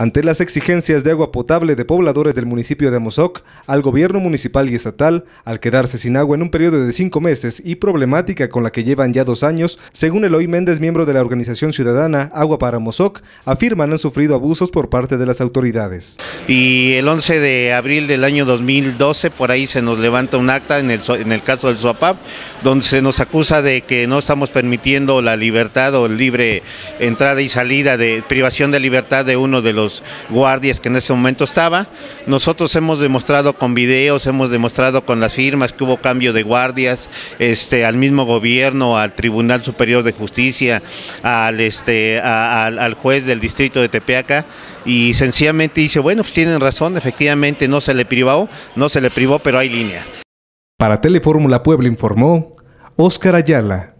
Ante las exigencias de agua potable de pobladores del municipio de Amozoc, al gobierno municipal y estatal, al quedarse sin agua en un periodo de cinco meses y problemática con la que llevan ya dos años, según Eloy Méndez, miembro de la organización ciudadana Agua para Amozoc, afirman han sufrido abusos por parte de las autoridades. Y el 11 de abril del año 2012, por ahí se nos levanta un acta en el, en el caso del SOAPAP, donde se nos acusa de que no estamos permitiendo la libertad o libre entrada y salida de privación de libertad de uno de los guardias que en ese momento estaba. Nosotros hemos demostrado con videos, hemos demostrado con las firmas que hubo cambio de guardias, este, al mismo gobierno, al Tribunal Superior de Justicia, al, este, al, juez del distrito de Tepeaca y sencillamente dice, bueno, pues tienen razón, efectivamente no se le privó, no se le privó, pero hay línea. Para Telefórmula Puebla informó Óscar Ayala.